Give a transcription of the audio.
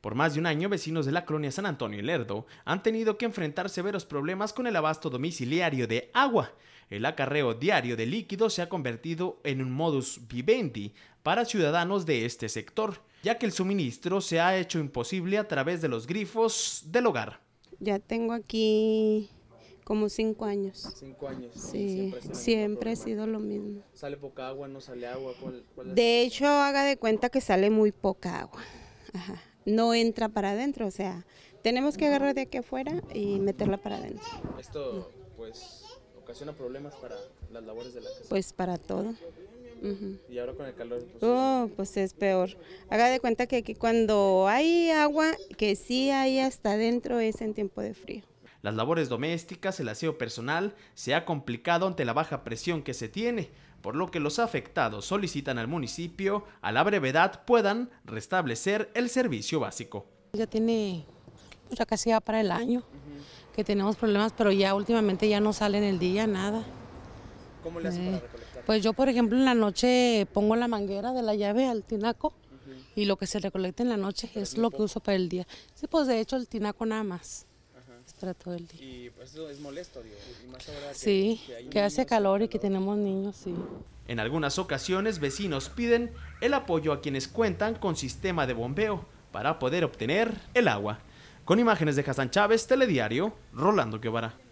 Por más de un año, vecinos de la colonia San Antonio y Lerdo han tenido que enfrentar severos problemas con el abasto domiciliario de agua. El acarreo diario de líquidos se ha convertido en un modus vivendi para ciudadanos de este sector, ya que el suministro se ha hecho imposible a través de los grifos del hogar. Ya tengo aquí como cinco años. Cinco años. Sí, siempre, ha sido lo mismo. ¿Sale poca agua, no sale agua? De hecho, haga de cuenta que sale muy poca agua. Ajá no entra para adentro, o sea, tenemos que agarrar de aquí afuera y meterla para adentro. Esto, pues, ocasiona problemas para las labores de la casa. Pues para todo. Y ahora con el calor. Pues, oh, pues es peor. Haga de cuenta que aquí cuando hay agua, que sí hay hasta adentro, es en tiempo de frío. Las labores domésticas, el aseo personal, se ha complicado ante la baja presión que se tiene, por lo que los afectados solicitan al municipio a la brevedad puedan restablecer el servicio básico. Ya tiene, pues, ya casi para el año que tenemos problemas, pero ya últimamente ya no sale en el día nada. ¿Cómo le hace eh, para recolectar? Pues yo, por ejemplo, en la noche pongo la manguera de la llave al tinaco y lo que se recolecta en la noche es lo que uso para el día. Sí, pues de hecho el tinaco nada más para todo el día. Y pues eso es molesto, Dios. Y más ahora sí, que, hace calor y que tenemos niños, sí. En algunas ocasiones, vecinos piden el apoyo a quienes cuentan con sistema de bombeo para poder obtener el agua. Con imágenes de Hassan Chávez, Telediario, Rolando Guevara.